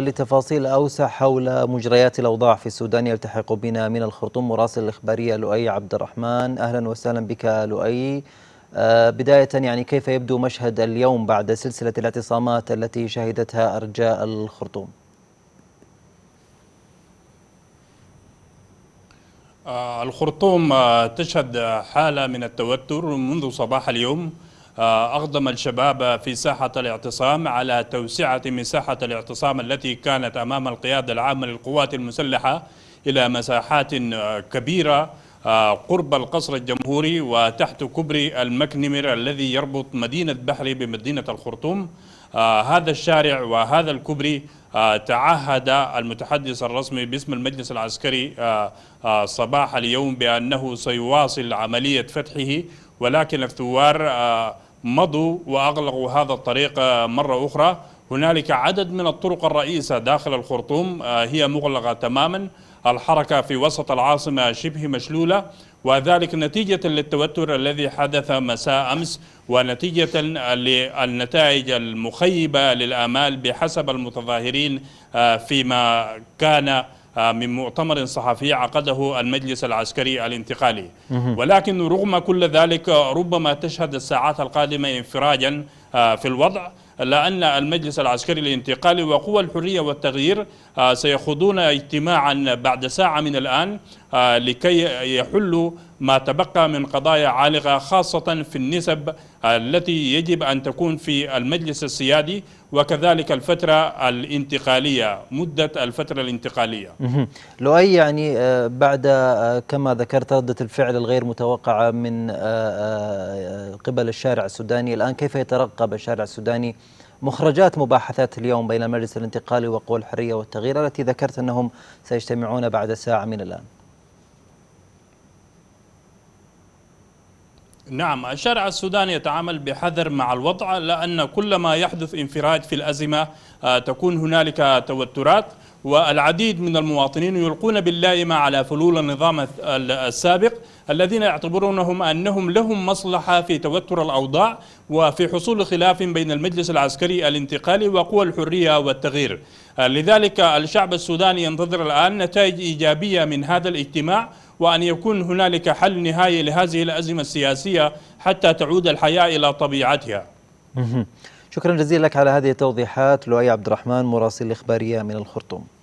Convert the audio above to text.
لتفاصيل أوسع حول مجريات الأوضاع في السودان يلتحق بنا من الخرطوم مراسل الإخبارية لؤي عبد الرحمن أهلا وسهلا بك لؤي آه، بداية يعني كيف يبدو مشهد اليوم بعد سلسلة الاعتصامات التي شهدتها أرجاء الخرطوم آه، الخرطوم آه، تشهد حالة من التوتر منذ صباح اليوم أقدم آه، الشباب في ساحة الاعتصام على توسعة مساحة الاعتصام التي كانت أمام القيادة العامة للقوات المسلحة إلى مساحات آه، كبيرة آه، قرب القصر الجمهوري وتحت كبري المكنمر الذي يربط مدينة بحري بمدينة الخرطوم هذا الشارع وهذا الكبري تعهد المتحدث الرسمي باسم المجلس العسكري صباح اليوم بأنه سيواصل عملية فتحه ولكن الثوار مضوا وأغلقوا هذا الطريق مرة أخرى هنالك عدد من الطرق الرئيسة داخل الخرطوم آه، هي مغلقة تماما الحركة في وسط العاصمة شبه مشلولة وذلك نتيجة للتوتر الذي حدث مساء أمس ونتيجة للنتائج المخيبة للآمال بحسب المتظاهرين آه، فيما كان آه، من مؤتمر صحفي عقده المجلس العسكري الانتقالي ولكن رغم كل ذلك ربما تشهد الساعات القادمة انفراجا آه، في الوضع لأن المجلس العسكري الانتقالي وقوى الحرية والتغيير آه، سيخوضون اجتماعا بعد ساعة من الآن لكي يحلوا ما تبقى من قضايا عالقة خاصة في النسب التي يجب أن تكون في المجلس السيادي وكذلك الفترة الانتقالية مدة الفترة الانتقالية لؤي يعني آه، بعد آه، كما ذكرت ردة الفعل الغير متوقعة من آه، قبل الشارع السوداني الآن كيف يترقب الشارع السوداني مخرجات مباحثات اليوم بين المجلس الانتقالي وقوى الحرية والتغيير التي ذكرت أنهم سيجتمعون بعد ساعة من الآن نعم الشارع السوداني يتعامل بحذر مع الوضع لأن كلما يحدث انفراج في الأزمة آه، تكون هنالك توترات والعديد من المواطنين يلقون باللائمة على فلول النظام السابق الذين يعتبرونهم أنهم لهم مصلحة في توتر الأوضاع وفي حصول خلاف بين المجلس العسكري الانتقالي وقوى الحرية والتغيير آه، لذلك الشعب السوداني ينتظر الآن نتائج إيجابية من هذا الاجتماع وأن يكون هنالك حل نهائي لهذه الأزمة السياسية حتى تعود الحياة إلى طبيعتها شكرا جزيلا لك على هذه التوضيحات لؤي عبد الرحمن مراسل الإخبارية من الخرطوم